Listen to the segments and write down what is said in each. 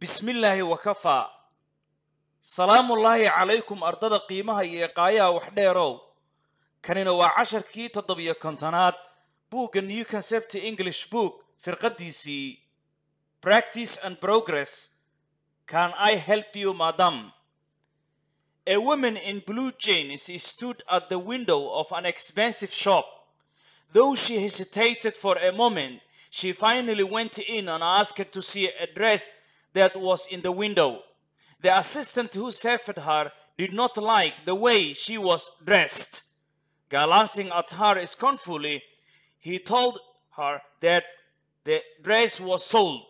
bismi illaahi wakafaa salaamullaahi calaykum ardada qiimaha iyo eeqaayaha wax dheerow kanina waa casharkii toddobiyo kontonaad buugga new concept english book firqaddiisii practice and progress can i help you madam a woman in blue jeans stood at the window of an expensive shop though she hesitated for a moment she finally went in and asked to see a dress that was in the window. The assistant who served her did not like the way she was dressed. Glancing at her scornfully, he told her that the dress was sold.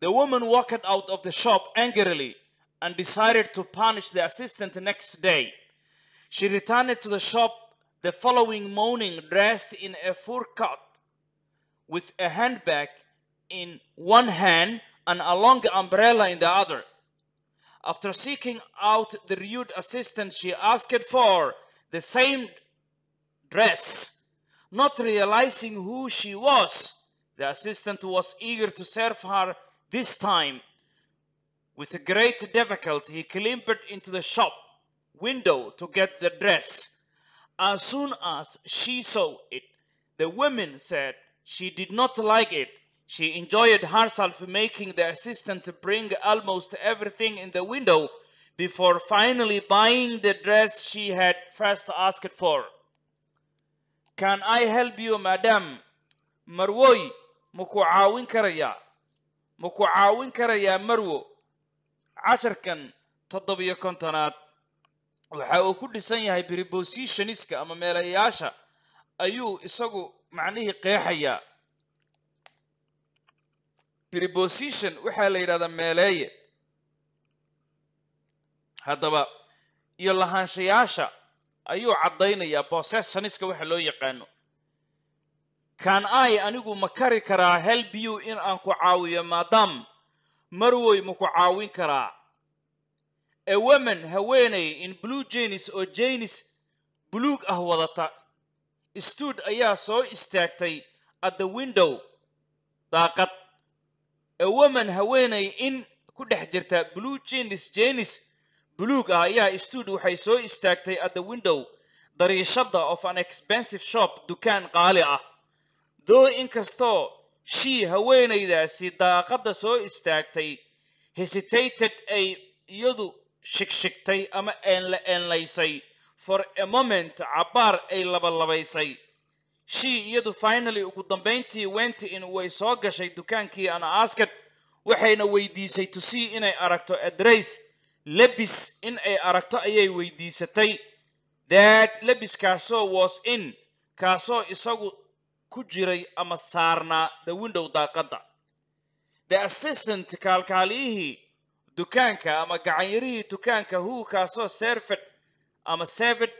The woman walked out of the shop angrily and decided to punish the assistant the next day. She returned to the shop the following morning dressed in a fur coat with a handbag in one hand and a long umbrella in the other. After seeking out the rude assistant she asked for the same dress, not realizing who she was, the assistant was eager to serve her this time. With great difficulty, he climbed into the shop window to get the dress. As soon as she saw it, the woman said she did not like it She enjoyed herself making the assistant bring almost everything in the window before finally buying the dress she had first asked for. Can I help you, madam? Marwoy, maku caawin karayaa? maku caawin karayaa Marwo? casharkan toddobiyo kontonaad waxa uu ku dhisan yahay prepositionska ama meelayaasha ayuu isagu macnihii qeexayaa preposition waxaa la yidhahdaa meeleeye haddaba iyo lahaanshayaasha ayuu caddaynayaa possessioniska waxa loo yaqaano kan ay anigu ma kari karaa help you in aan ku caawiyo maadaam marwoy ma ku caawin karaa a woman haweenay in blue jenis oo jenis buluug ah wadata stuud ayaa soo istaagtay at the window daaqad woman haweenay in ku dhex jirta blue jenis jenis bluug ah ayaa stuud waxay soo istaagtay at the window dariishadda of an expensive shop dukaan qaali ah doo inkastoo shii haweenaydaasi daaqadda soo istaagtay hesitated ay iyadu shigshigtay ama eenla eenlaysay for a moment cabbaar ay labalabaysay shii iyadu finally ugu dambayntii wentin way soo gashay dukaankii ana waxayna weydiisay tusii inay aragto adress lebis in ay aragto ayay weydiisatay daad lebiskaasoo was in kaasoo isagu ku jiray ama saarnaa the window daaqadda the assistant kaalkaaliyihii dukaanka ama gacanyarihii dukaanka huu kaasoo serfed ama serfed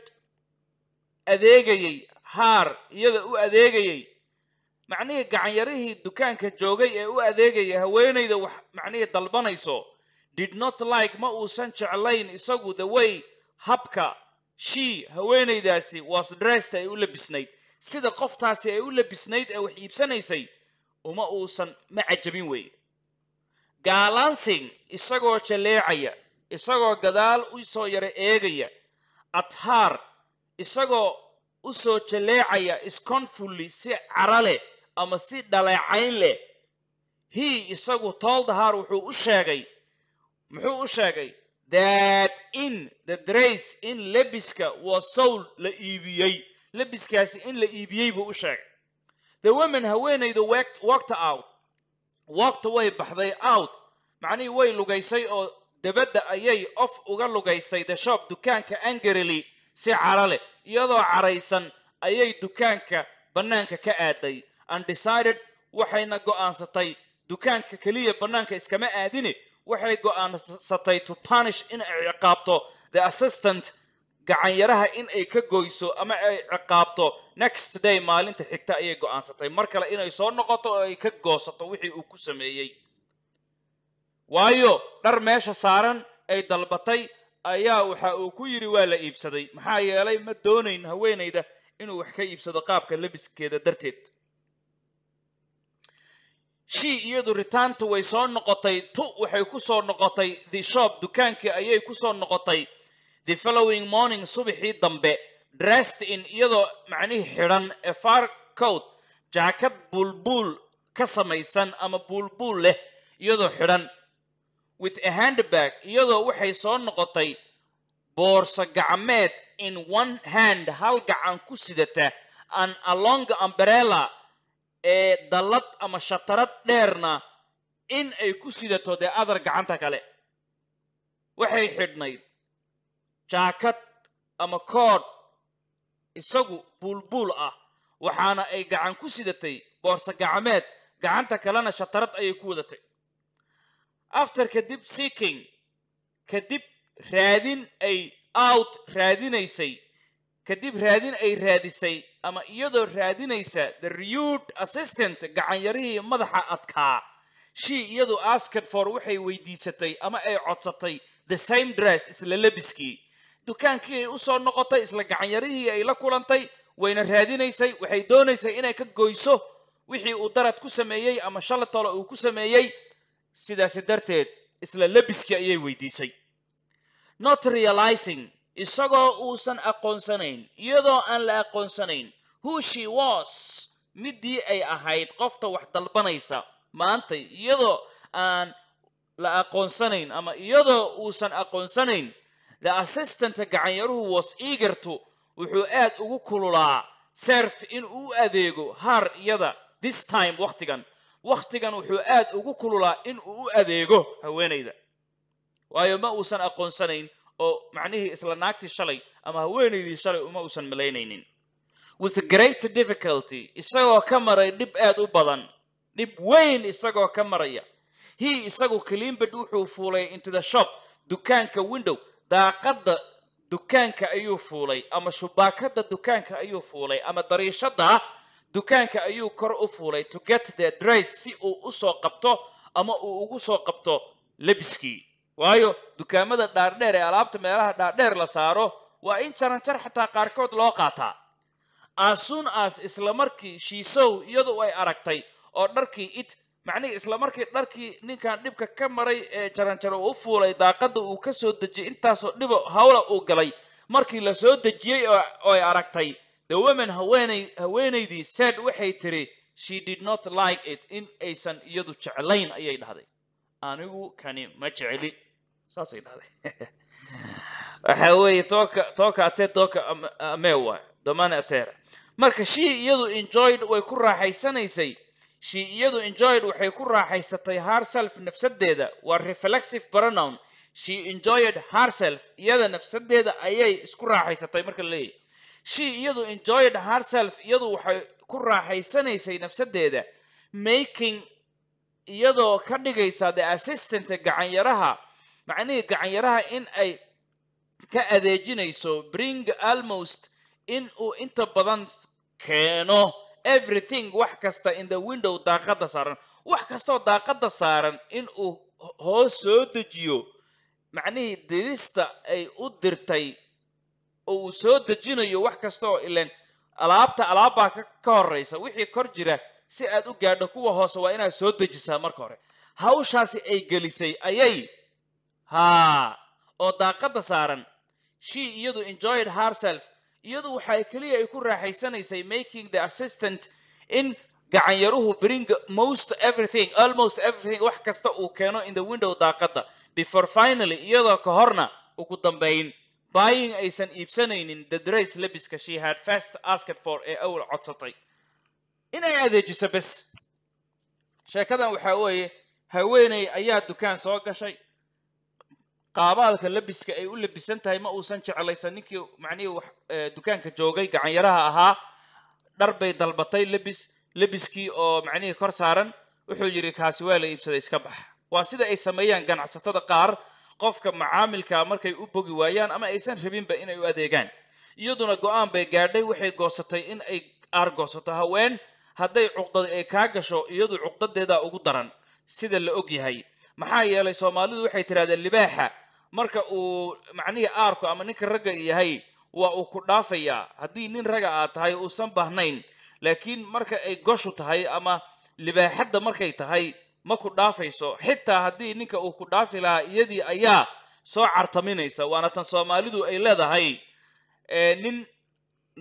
adeegayay haar iyaga u adeegayey macnihii gacanyarihii dukaanka joogay ee u adeegaya haweenayda wax macnihii dalbanayso did not like ma uusan jeclayn isagu the way habka she haweenaydaasi was dressed ay u labisnayd sida qoftaasi ay u labisnayd ee wax iibsanaysay uma uusan ma cajabin weeye gaalansin isagoo jaleecaya isagoo gadaal u soo yara eegaya athaar isagoo u soo jaleecaya isconfully si cara leh ama si dhaleecayn leh he isagu tooldahar wuxuu u sheegay muxuu u sheegay that in the drace in lebiska waa sowl la iibiyey lebiskaasi in la iibiyey buu u sheegay the women haweenayda walked out walkta way baxday out macnihii way lugaysay oo dabadda ayay of uga lugaysay the shop dukaanka angerily si cara leh iyadoo caraysan ayay dukaanka bannaanka ka aaday undecided waxayna go'aansatay dukaanka keliya bannaanka iskama aadine waxay go'aansatay to punish in ay ciqaabto the assistant gacanyaraha in ay ka goyso ama ay ciqaabto next day maalinta xigta ayay go'aansatay mar kale inay soo noqoto oo ay ka goosato wixii uu ku sameeyey waayo dhar meesha saaran ay dalbatay ayaa waxa uu ku yidhi waa la iibsaday maxaa yeelay ma doonayn haweenayda inuu wax ka iibsado qaabka labiskeeda darteed shii iyadu ritaantu way soo noqotay tu waxay ku soo noqotay the shop dukaankii ayay ku soo noqotay the following morning subaxii dambe drest in iyadoo macnihii xidhan ee far cowd jaakad buulbuul ka samaysan ama buulbuul leh iyadoo xidhan with a handbag iyadoo waxay soo noqotay boorso gacmeed in one hand hal gacan ku sidata an along umbrella ee dallad ama shatarad dheerna in ay ku sidato dee adar gacanta kale waxay xidhnayd jaakad ama koodh isagu buulbuul ah waxaana ay gacan ku sidatay boorso gacmeed gacanta kalena shatarad ayay ku wadatay after kadib seeking kadib raadin ay out raadinaysay kadib raadin ay raadisay ama iyadoo raadinaysa the reut assistant gacanyarihii madaxa adkaa she iyadu asked for waxay weydiisatay ama ay codsatay the same dress isla lebiskii dukaankii ay usoo noqotay isla gacanyarihii ay la kulantay wayna raadinaysay waxay doonaysay inay ka goyso wixii uu darad ku sameeyey ama shalatolo uu ku sameeyey sidaasi darteed isla lebiskii ayay weydiisay not realizing isagoo uusan aqoonsanayn iyadoo aan la aqoonsanayn who she was middii ay ahayd qofta wax dalbanaysa maantay iyadoo aan la aqoonsanayn ama iyadoo uusan aqoonsanayn the assistanta gacanyaruhu was eagerto wuxuu aad ugu kululaa serf in uu adeego haar iyada this time wakhtigan wakhtigan wuxuu aad ugu kululaa in uu u adeego haweenayda waayo ma uusan aqoonsanayn oo macnihii isla naagtii shalay ama haweenaydii shalay uma uusan malaynaynin with great difficulty isagoo ka maray dhib aad u badan dhib weyn isagoo ka maraya hii isagu cleanbad wuxuu fuulay into the shop dukaanka window daaqadda dukaanka ayuu fuulay ama shubaakadda dukaanka ayuu fuulay ama dariishadda dukaanka ayuu kor u fuulay to get the dress si uu u soo qabto ama uu ugu soo qabto lebiskii waayo dukaamada dhaardheer ee alaabta meelaha dhaardheer la saaro waa in jaranjar xataa qaarkood loo qaataa aasun aas islamarkii shiisow iyadu ay aragtay oo dharkii it macnihii islamarkii dharkii ninkan dhibka ka maray ee jaranjar uu u fuulay daaqadda uu ka soo dejiyey intaasoo dhiba hawla uu galay markii la soo dejiyey oo ay aragtay the women haweeney haweenaydii said waxay tiri she did not like it in aysan iyadu jeclayn ayay dhahday anigu kani ma jecli saasay dhahday waxa weeye tooka tooka atee tooka amee waay domane ateera marka she iyadu enjoyed way ku raaxaysanaysay she iyadu enjoyed waxay ku raaxaysatay herself nafsadeeda waa reflexive pronoun she enjoyed herself iyada nafsadeeda ayay isku raaxaysatay marka la she iyadu enjoyed herself iyadu waxay ku raaxaysanaysay nafsadeeda making iyadoo ka dhigaysa the assistant gacanyaraha macnihii gacanyaraha in ay ka adeejinayso bring almost in uu inta badan keeno everything wax kasta in the window daaqadda saaran wax kastoo daaqadda saaran in uu hoos soo dejiyo macnihii dirista ay u dirtay oo uu soo dejinayo wax kasta oo ilen alaabta alaabbaa ka horraysa wixii kor jira si aad u gaadho kuwa hoose waa inaad soo dejisaa marka hore hawshaasi ay gelisay ayay haa oo daaqadda saaran she iyadu enjoyed herself iyadu waxa keliya ay ku raaxaysanaysay making the assistant in gacanyaruhu bring most everything almost everything wax kasta uu keeno in the window daaqadda before finally iyadoo ka horna ugu dambayn baayin aysan iibsanaynin the dress labiska she had first asked for ee awl codsatay inay adeejiso bes sheekadan waxaa weeye haweeney ayaa dukaan soo gashay qaabaalka labiska ay u labisan tahay ma uusan jeclaysan ninkii macnihii dukaanka joogay gacanyaraha ahaa dhar bay dalbatay labis labiskii oo macnihii kor saaran wuxuu yidhi kaasi waa la iibsaday iska bax waa sida ay sameeyaan ganacsatada qaar qofka macaamilka markay u bogi waayaan ama aysan rabinba inay u adeegaan iyaduna go-aan bay gaadhay waxay goosatay in ay aargoosato haween hadday cuqdad ay kaa gasho iyadu cuqdadeedaa ugu daran sida la og yahay maxaa yeelay soomaalidu waxay tidhahdeen libaaxa marka uu macnihii aarku ama ninka ragga yahay waa uu ku dhaafayaa haddii nin raga aad tahay uusan baahnayn laakiin marka ay goshu tahay ama libaaxadda markay tahay ma ku dhaafayso xitaa haddii ninka uu ku dhaafi lahaa iyadii ayaa soo cartaminaysa waana tan soomaalidu ay leedahay eh, nin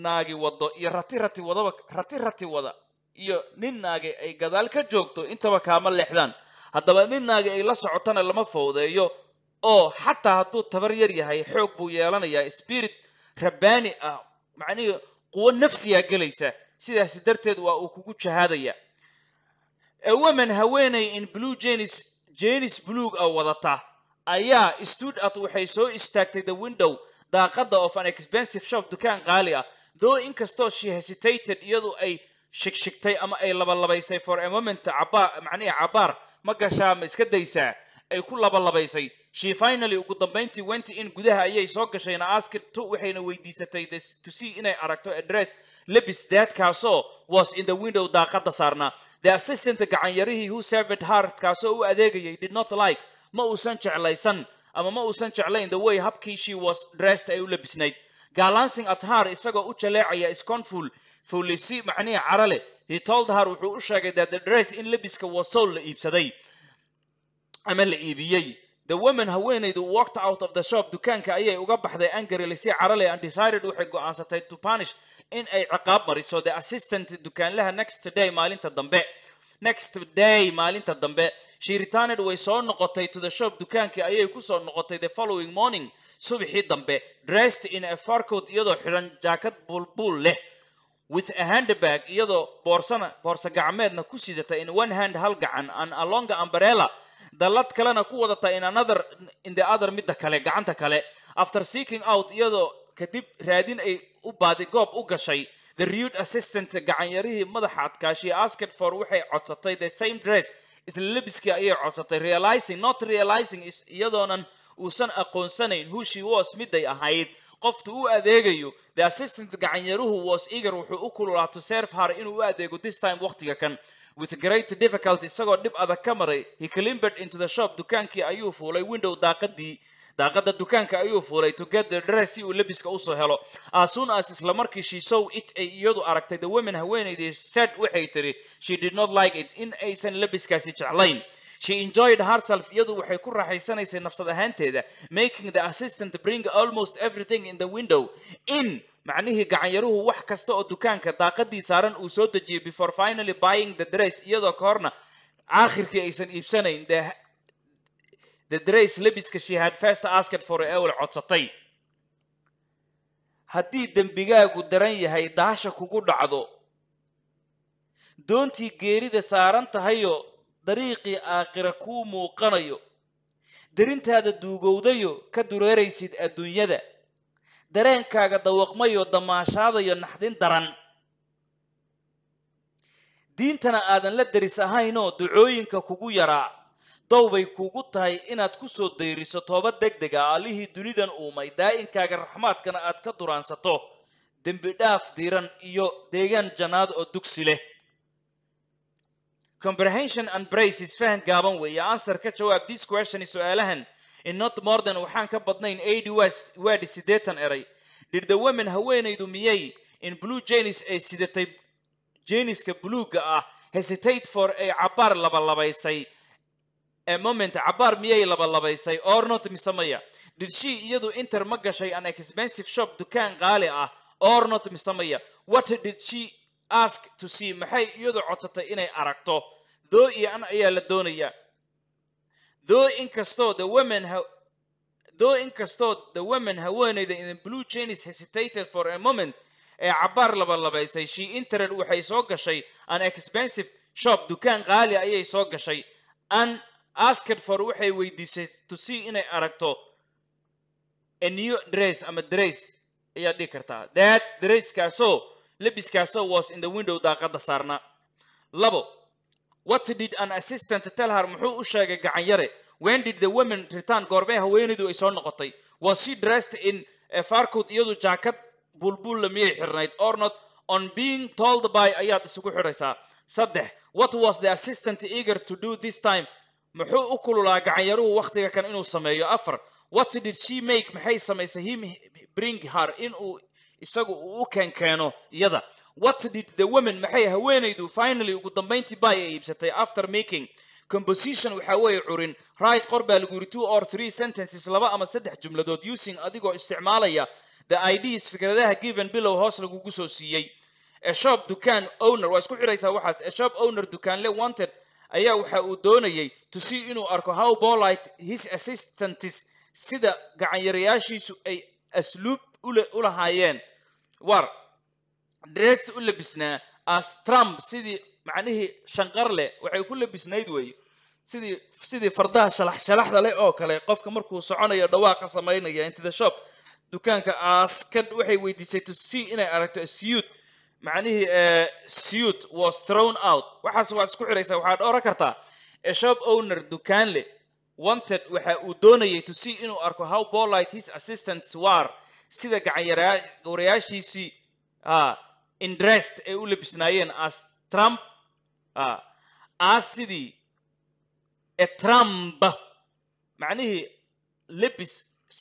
naagi wado iyo rati rati wadaba rati rati wada iyo nin naagi ay gadaal ka joogto intaba kaama leexdaan haddaba nin naagi ay la socotana lama fowdeeyo oo xataa hadduu tabar yar yahay xoog buu yeelanayaa spirit rabbaani ah macnihii quwo nafsiyaa gelaysa sidaasi darteed waa uu kugu jahaadayaa woman haweenay in blue jenis jenis buluug oo ah wadata ayaa stood at waxay soo istaagtay the window daaqada of an expensive shop dukaan qaali ah doo inkastoo she hesitated iyadu ay shigshigtay ama ay labalabaysay for a moment cabaa macnihi cabaar ma gashaa ma iska daysaa ay ku labalabaysay she finally ugu dambeyntii went in gudaha ayay soo gashayna asked to waxayna weydiisatay to see inay aragto address Libby's kaasoo was in the window daaqada saarnaa the assistant gacanyarihii who served hard kaasoo u adeegayay did not like ma uusan jeclaysan ama ma uusan jeclayn the way habkii she was dressed ay u labisnayd galancing at her isagoo u jaleecaya sconful fulisi macnihii carale he told her wuxuu u sheegay that the dress in labiska wasool la iibsaday ama la iibiyey the women haweenaydu walked out of the shop dukaanka ayay uga baxday angrily si carale and decided waxay go to punish in ay ciqaab mariso the assistant dukaanlaha next day maalinta dambe next day maalinta dambe she returned way soo noqotay to the shop dukaankii ayay kusoo noqotay the following morning subxii dambe dressed in a farcoat iyadoo xidhan jaakad bulbul leh with a handbag iyadoo boorsana boorsa gacmeedna ku sidata in one hand hal gacan an a umbrella dallad kalena ku wadata in another in the other midda kale gacanta kale after seeking out iyadoo kadib raadin ay u goob u gashay the reud assistant gacanyarihii madaxa adkaashiya asketfor waxay codsatay the same dress isla lebiskii ayay codsatay realizing not realizing iyadoonan uusan aqoonsanayn who she was mid ahayd qofta u adeegayo the assistant gacanyaruhu was eager wuxuu u kululaa to serve her inuu u adeego this time waqtiga kan with great difficulty isagoo dhib adag ka maray he climbered into the shop dukaankii ayuu fuulay window daaqadii daaqada dukaanka ayuu fuulay tugada dhare si uu lebiska usoo helo aasun ah, as isla markii shiisow it ay iyadu aragtay the women haweenaydii sad waxay tiri she did not like it in aysan labiskaasi jeclayn she enjoyed herself iyadu waxay ku raaxaysanaysay nafsad ahaanteeda making the assistant bring almost everything in the window in macnihii gacanyaruhu wax kasta oo dukaanka daaqadii saaran uu soo dejiyay before finally buying the dress iyadoo ka horna aakhirkii aysan iibsanayn dee the drace lebiska shihaadfasta asket fore ee wal codsatay haddii dembigaagu daran yahay daasha kugu dhacdo doontii geerida saaran tahayo dariiqii aakhira kuu muuqanayo derintaada duugowdayo ka dureeraysid adduunyada dareenkaaga dawaqmayo damaashaadayo naxdin daran diintana aadan la deris ahaynoo ducooyinka kugu yaraa dowbay kugu tahay inaad ku soo dayriso tooba deg dega ah, allihii dunidan uumay daa'inkaaga raxmaadkana aad ka duraansato dembi dhaaf diiran iyo deegaan jannaad oo dugsi leh comprehension and brace isfahan gaaban weeye answer ka jawaab this question su-aalahan in not more than waxaan ka badnayn eighty wed siddeetan eray dhir the women haweenaydu miyay in blue jenis ay sidatay jeniska bluuga ah hesitate for ay cabaar labalabaysay ee moment cabbaar miyay labalabaysay ornot mise maya did she iyadu inter ma gashay an expensive shop dukaan qaali ah ornot mise maya what did she ask to see maxay iyadu codsatay inay aragto doo iyo an ayaa la doonayaa doo inkastoo the women doo inkastoo the women haweenayda in blue janis hesitated for a moment ee cabaar labalabaysay she internet waxay soo gashay an expensive shop dukaan qaali ayay soo gashay an askedfor waxay weydiisay to see inay aragto anew dress ama dress ayaa dhigi kartaa that dresskaasoo lebiskaasoo was in the window daaqada saarna labo what did an assistant tell her muxuu u sheegay gacan yare when did the women return goorbee haweenaydu ay soo noqotay was she dressed in farcood iyadu jaakad bulbulla miyay xirnayd or not on being told by ayaad isugu xidhaysaa saddex what was the assistant eager to do this time muxuu u kululaa ah gacanyaruhu wakhtiga kan inuu sameeyo afar what did she make maxay samaysay him bring her inuu isagu uu u keenkeeno iyada what did the women maxay haweenaydu finally ugu dambeyntii bay ay iibsatay after making composition waxaa weeye curin right qor baa lagu yiri two or three sentences laba ama saddex jumladood using adigoo isticmaalaya the ids fikradaha given bilow hoos lagugu soo siiyey a shop dukaan owner waa isku xidhaysaa waxaas a shop owner dukaanle wanted ayaa waxa uu doonayay to see inuu arko how bolight his assistants sida gacanyarayaashiisu ay asluub u lahaayeen war dresta u labisnaa as trump sidii macnihii shanqar leh waxay ku labisnayd weeye sidii sidii fardaha shalax shalaxda leh oo kale qofka markuu soconayo dhawaaqa samaynaya into the shop dukaanka aaskad waxay weydiisay to see inay aragto a macnihii eh, suit was thrown out waxaase waad isku xidhaysaa waxaad oran kartaa eshop owner dukaan leh wanted waxa uu doonayay to see inuu arko how polite his assistants war sida gacan gorayaashiisii ah, ay u labisnaayeen as trump ah, as sidii e trump macnihii labis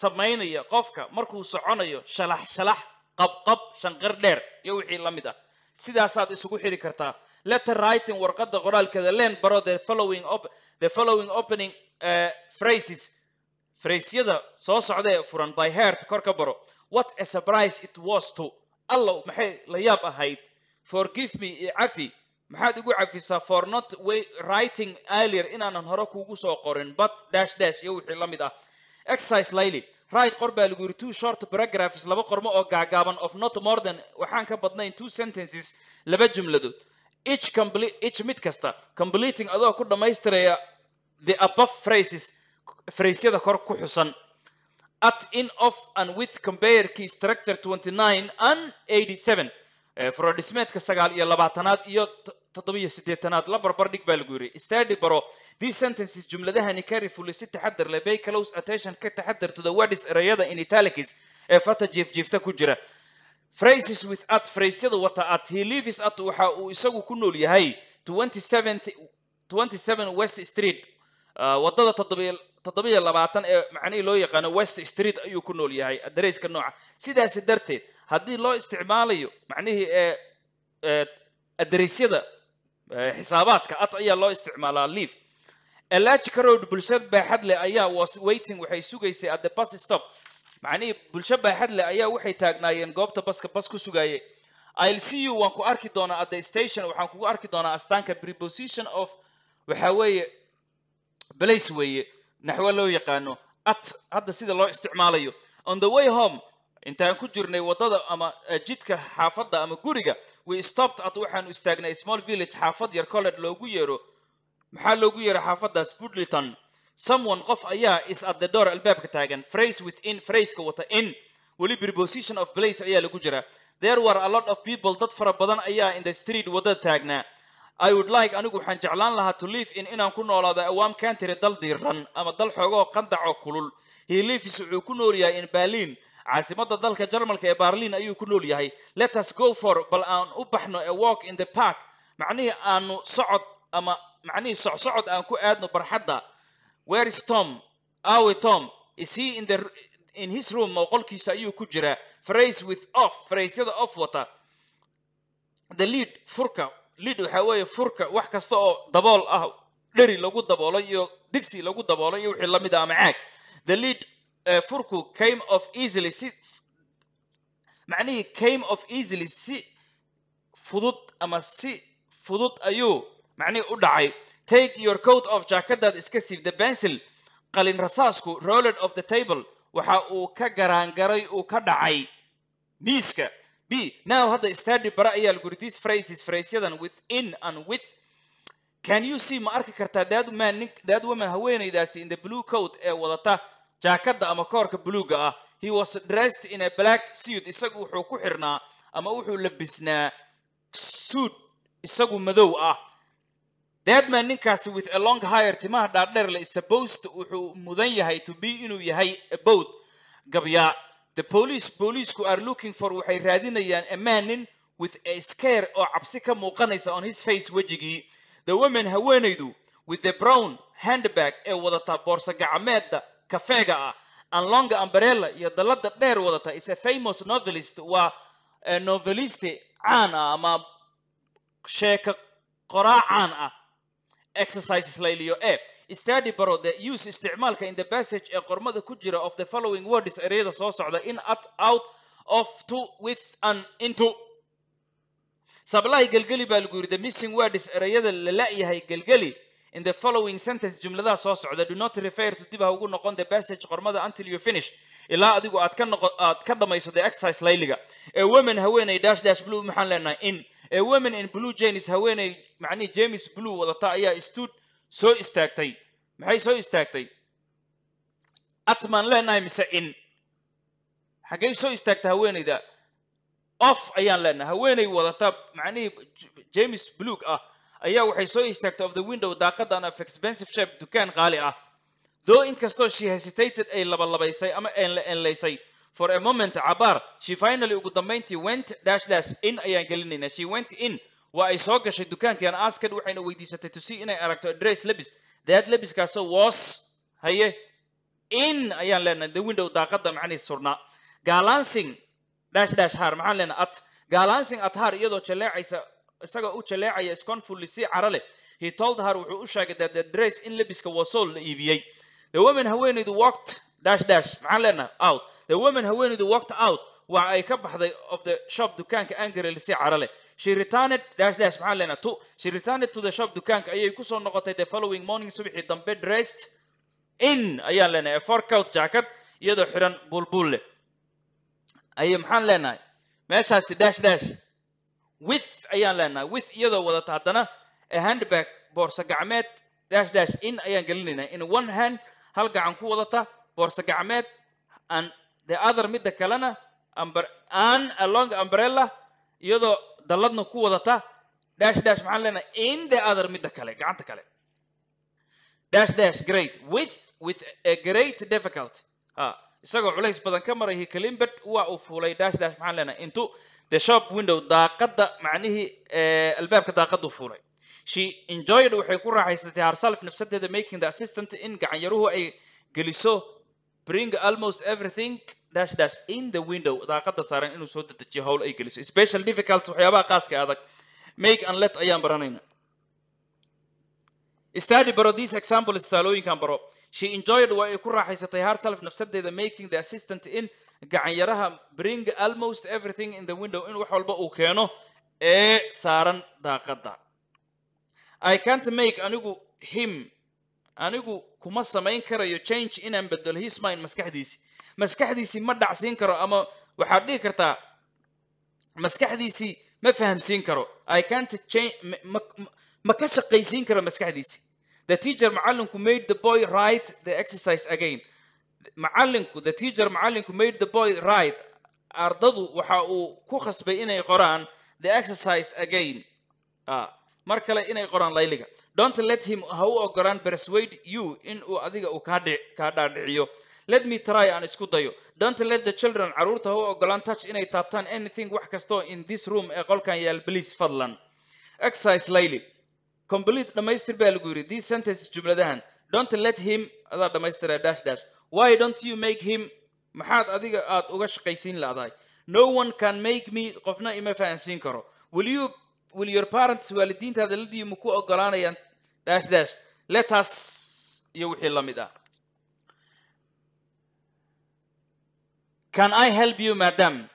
samaynaya qofka markuu soconayo shalax shalax qabqab shanqir dheer iyo wixii la mid ah sidaasaad isugu xiri kartaa letter writing warqadda qoraalkeeda len baro the following the following opening eh, phrases fraysyada soo socdae furan by heart kor ka baro what a surprise it was to allow maxay la yaab ahayd forgive me iyo cafi maxaad igu cafisaa for not writing earlier inaanan hore kuugu soo qorin but dash dash iyo wixii la mid ah exercise lily right qor baa lagu yiri two short paragraphs laba qormo oo gaagaaban of not more than waxaan ka badnayn two sentences laba jumladood each complete each mid kasta completing adoo ku dhammaystiraya the above phrases fraysyada kor ku xusan at in of and with compareky structure 29 and 87 furodhismeedka sagaal iyo labaatanaad iyo toddobiyo siddeetanaad la barbar dhig baa lagu yiri stadi baro these sentences jumladahani carry fully si taxadar leh bay close attention ka taxadar to the words erayada in italics ee fata jiifjiifta ku jira phrases with at phrasesyadu wata at he lives at waxa uu isagu ku nool yahay 27 west street ah, waddada toddobiyo labaatan ee macnihii loo yaqaano west street ayuu ku nool yahay adareyska nooca sidaas darteed haddii loo isticmaalayo macnihii ee adareysyada xisaabaadka at ayaa loo isticmaalaa leaf alagica road baaxad leh ayaa was waiting waxay sugaysay at the bus stop macnihii bulsho baaxadleh ayaa waxay taagnaayeen goobta baska bas ku sugaayay i'll see you waan ku arki doonaa at the station waxaan kugu arki doonaa astaanka preposition of waxaa weeye blace weeye naxwo loo yaqaano at hadda sida loo isticmaalayo on the way home intaan ku jirnay wadada ama eh, jidka xaafadda ama guriga we stopped at waxaanu istaagnay small village xaafad yar colled loogu yeero maxaa loogu yeero xaafaddaas budliton someone qof ayaa is at the door albaabka taagan phrase within phraseka wata in weli preposition of place ayaa lagu jiraa there were a lot of people dad fara badan ayaa in the street waddada taagnaa i would like anigu waxaan jeclaan lahaa to live in inaan ku noolaado awaam country dal diiran ama dal xoogoo qandac oo kulul he lives wuxuu ku nool yahay in berlin caasimada dalka jarmalka ee barlin ayuu ku nool yahay let us go for bal aan u baxno ee walk in the park macnihii aanu socod ama macnihii socsocod aan ku aadno barxadda where is tom awe tom is he in the in his room oo qolkiisa ayuu ku jiraa phrase with off phraseyada off wata the lead furka lead waxaa weeye furka wax kasta oo dabool ah dheri lagu daboolo iyo digsi lagu daboolo iyo wixii lamid a ah ama caag the lead furku came of easily si macnihii came of easily si fudud ama si fudud ayuu macnihii u dhacay take your coat of jaakadaad iska siib the pencil qalin rasaasku rolled of the table waxa uu ka garaangaray uu ka dhacay miiska b now hadda study bara ayaal guri these phrases phrasyadan with in and with can you see ma arki kartaa that man that woman haweenaydaasi in the blue ee wadata jaakadda ama koorka buluugga ah he was dressed in a black suit isagu wuxuu ku xirnaa ama wuxuu labisnaa suud isagu madow ah deadman ninkaasi with a long hire timaha dhaadheer le sabost wuxuu mudan yahay to be inuu yahay abowd gabyaa the police booliisku are looking for waxay raadinayaan amaan nin with a scare oo cabsi ka muuqanaysa on his face wejigii the women haweenaydu with the brown handbag ee wadataa boorso gacameedda kafeega ah anlonga umbrella iyo dallada dheer wadata is a famous novelist waa eh, noveliste caan ah ama sheeka qoraa caan ah exercises layliyo e eh, study baro the use isticmaalka in the passage ee qormada ku jira of the following words ereyada soo socda in at out of to with an into sablahay gelgeli baa lagu yiri the missing words ereyada la la-yahay gelgeli in the following sentence jumladaha soo socda do not refer to dib ugu noqon the passage qormada until you finish ilaa adigu aad ka noqo aad ka dhamayso the exercise layliga ee women haweeney dash dash blue maxaan leenahay in ee women in blue jeans haweeney macnihi james blue wadata ayaa stuud soo istaagtay maxay soo istaagtay atmaan leenahay mise in xaggay soo istaagtay haweeneyda off ayaan leenahay haweeney wadata macnihii james blue ah ayaa waxay soo istaagtay of the window daaqadan of expensive shep dukaan qaali ah doo inkastoo she hesitated ay labalabaysay ama eenla eenlaysay for a moment cabaar she finally ugu dambayntii went dash dash in ayaan gelinaynaa she went in waa ay soo gashay dukaankian asked waxayna weydiisatay to see inay aragto adress lebis daad lebiskaasoo was haye in ayaan leenahay the window daaqada macnihii surna galansing dash dash haar maxaan leenahay at galansing at haar iyadoo jaleecaysa isagoo u jaleecaya sconfully si cara leh he told her wuxuu u sheegay that the dress in lebiska waa la iibiyey the women haweenaydu walked dash dash maxaan leenaha out the women haweenaydu walked out waxa ay ka baxday of the shop dukaanka angarel si cara leh she returned dash dash maxaan leenaha to she returned to the shop dukaanka ayay kusoo noqotay the following morning subaxii dambe dressed in ayaan leenahay for cout jacket iyadoo xiran bulbul leh ayay maxaan leenahay meeshaasi dash dash with ayaan leenahay with iyadoo wadata haddana handbag boorso gacmeed dash dash in ayaan gelinaynaa in one hand hal gacan ku wadata boorso gacmeed an the other midda kalena an along umbrella iyadoo dalladna ku wadata dash dash maxaan leenahay in the other midda kale gacanta kale dash dash great with with a great difficulty ha ah, isagoo culays badan ka marayhi kalimbat waa uu fuulay dash dash maxaan leenahay into the shop window daaqada macnihii albaabka daaqaduu fuulay she enjoyed waxay ku raaxaysatay herself nafsadeeda making the assistant in gacanyaruhu ay geliso bring almost everything dash dash in the window daaqada saaran inuu soo dedejiyo howl ay geliso special difficulties waxyaabaha qaaska adag make and let ayaan baranayna study baro these examples tusaalooyinkan baro she enjoyed waa ay ku raaxaysatay herself nafsadeeda making the assistant in gacanyaraha bring almost everything in the window in wax walba uu keeno ee saaran daaqadda i can't make anigu him anigu kuma samayn karayo change inaan bedelo his mind maskaxdiisi maskaxdiisii ma dhacsiin karo ama waxaad dhihi kartaa maskaxdiisii ma fahamsiin karo i can't ma ka shaqaysiin karo maskaxdiisi the teacher macallinku made the boy write the exercise again macalinku the teacher macalinku made the boy right ardadu waxa uu ku khasbay inay qoraan the exercise again ah, mar kale inay qoraan layliga don't let him ha u ogolaan persuade you in uu adiga uu kaa dhaadhiciyo let me try aan isku dayo don't let the children carruurta ha u ogolaan touch inay taabtaan anything wax kastoo in this room ee qolkan yaal please fadlan exercise layli complete dhammaystir baa lagu yidhi these sentences jumladahan don't let him adaa dhammaystira dash dash why don't you make him maxaad adiga aad uga shaqaysiin laadahay no one can make me qofna ima fahamsiin karo will your parents waalidiintaada ladii ku ogolaanayaan dash dash letas iyo wixii la mid ah can i help you madam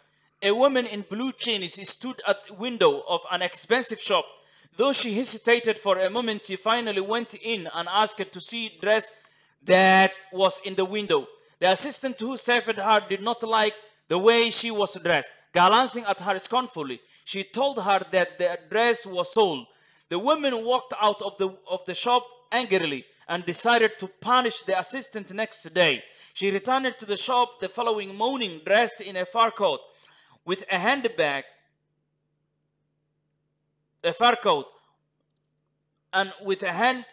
a woman in blue jeans stood at the window of an expensive shop though she hesitated for a moment she finally went in and asked to see dress that was in the window. The assistant who served her did not like the way she was dressed. Glancing at her scornfully, she told her that the dress was sold. The woman walked out of the, of the shop angrily and decided to punish the assistant next day. She returned to the shop the following morning dressed in a fur coat with a handbag, a fur coat, and with a hand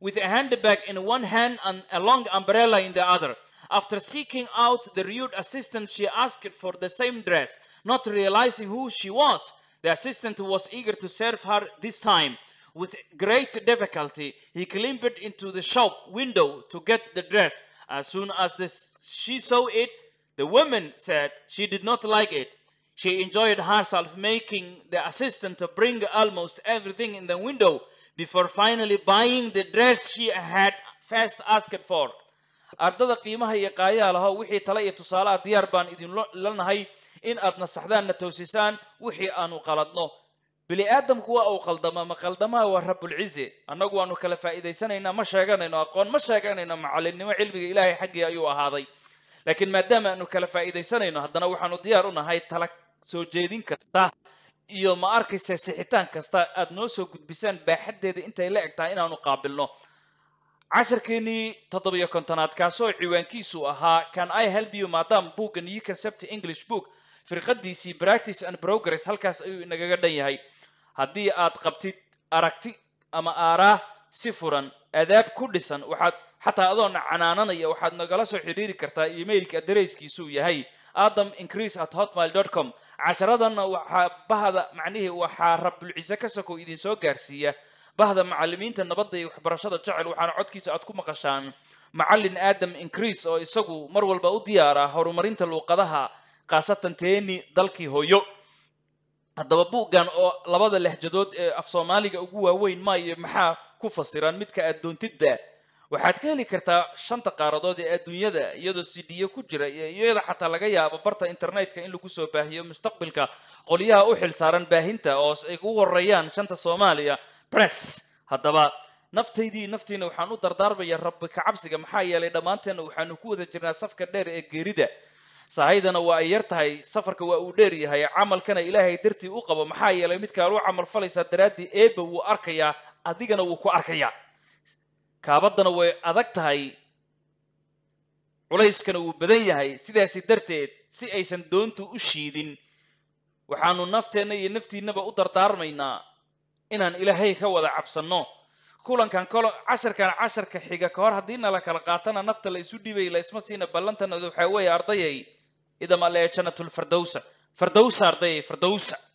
with a handbag in one hand and a long umbrella in the other. After seeking out the rude assistant, she asked for the same dress, not realizing who she was. The assistant was eager to serve her this time. With great difficulty, he climbed into the shop window to get the dress. As soon as this, she saw it, the woman said she did not like it. She enjoyed herself making the assistant bring almost everything in the window before finally buying the dress she had first asked for ardada qiimaha iyo qaayaha lahow wixii tale iyo tusaalaha diyaar baan idin lanahay in aad nasaxdaanna toosisaan wixii aanu qaladno bili aadamku waa uu qaldama ma qaldamaha waa rabulcize annagu waanu kala faa'iidaysanaynaa ma sheeganayno aqoon ma sheeganayno macalinimo cilmiga ilaahay xaggii ayuu ahaaday laakiin maadaama aanu kala faa'iidaysanayno haddana waxaanu diyaar u nahay tala soo jeedin kasta iyo ma arkaysa sixitaan kasta aad noo soo gudbisaan baaxaddeeda intay la eg tahay inaanu qaabilno casharkeenii toddobiyo kontonaad kaasoo ciwaankiisu ahaa can i help you maadaam bookgan you concept english book firqadiisii practice and progress halkaas ayuu inagaga dhan yahay haddii aad qabtid aragti ama aaraah si furan adaab ku dhisan waxaad xataa adoon canaananaya waxaad nagala soo xidhiiri kartaa emailka adareyskiisuu yahay adam increase at hotmail com casharadanna waxaa bahda macnihii waxaa rabbulcise ka sakow idinsoo gaarsiiya bahda macalimiinta nabadda iyo waxbarashada jecel waxaana codkiisa aad ku maqashaan macalin aadam ingriis oo isagu mar walba u diyaaraa horumarinta luuqadaha khaasatan teeni dalkii hooyo haddaba buuggan oo labada lehjadood ee af soomaaliga ugu waaweyn maayo maxaa ku fasiran midka aad doontidba waxaad ka heli kartaa shanta qaaradood ee adduunyada iyadoo cd ku jira iyada xataa laga yaabo barta internetka in lagu soo baahiyo mustaqbilka qolyaha u xilsaaran baahinta oo ay ugu horeeyaan shanta soomaaliya bress haddaba naftaydii naftiina waxaan u dardaarmaya rabbi kacabsiga maxaa yeelay dhammaanteenna waxaanu ku wada jirnaa safka dheer ee geerida sahaydana waa ay yar tahay safarka waa uu dheer yahay camalkana ilaahay dartii u qabo maxaa yeelay midkaad u camal falaysaa daraaddii eebba wuu arkayaa adigana wuu ku arkayaa kaabaddana way adag tahay culayskana wuu badan yahay sidaasi darteed si aysan doontu u shiidin waxaannu nafteenna iyo naftiinnaba u dardaarmaynaa inaan ilaahay ka wada cabsanno kulankan kolo casharkan casharka xiga ka hor haddiina la kala qaatana nafta la isu dhibay laysma siina ballantanad waxaa weeye ardayay idamalee janatulfardowsa fardowsa ardayay fardowsa